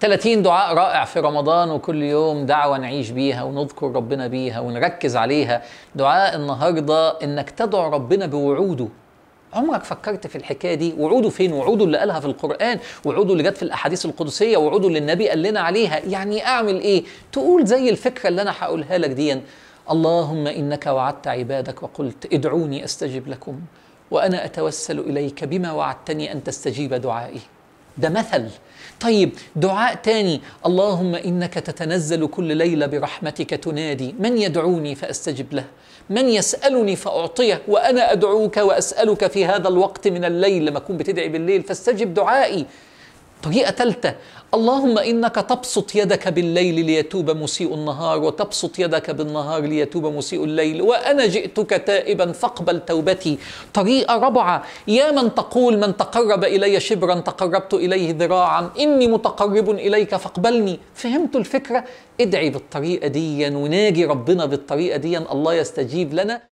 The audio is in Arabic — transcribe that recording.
30 دعاء رائع في رمضان وكل يوم دعوة نعيش بيها ونذكر ربنا بيها ونركز عليها دعاء النهاردة انك تدعو ربنا بوعوده عمرك فكرت في الحكايه دي وعوده فين وعوده اللي قالها في القران وعوده اللي جت في الاحاديث القدسيه وعوده اللي النبي قال لنا عليها يعني اعمل ايه تقول زي الفكره اللي انا هقولها لك دي اللهم انك وعدت عبادك وقلت ادعوني استجب لكم وانا اتوسل اليك بما وعدتني ان تستجيب دعائي ده مثل طيب دعاء تاني اللهم انك تتنزل كل ليله برحمتك تنادي من يدعوني فاستجب له من يسالني فاعطيه وانا ادعوك واسالك في هذا الوقت من الليل لما اكون بتدعي بالليل فاستجب دعائي طريقة ثالثة اللهم إنك تبسط يدك بالليل ليتوب مسيء النهار وتبسط يدك بالنهار ليتوب مسيء الليل وأنا جئتك تائبا فاقبل توبتي طريقة رابعة يا من تقول من تقرب إلي شبرا تقربت إليه ذراعا إني متقرب إليك فاقبلني فهمتوا الفكرة؟ ادعي بالطريقة دي وناجي ربنا بالطريقة دي الله يستجيب لنا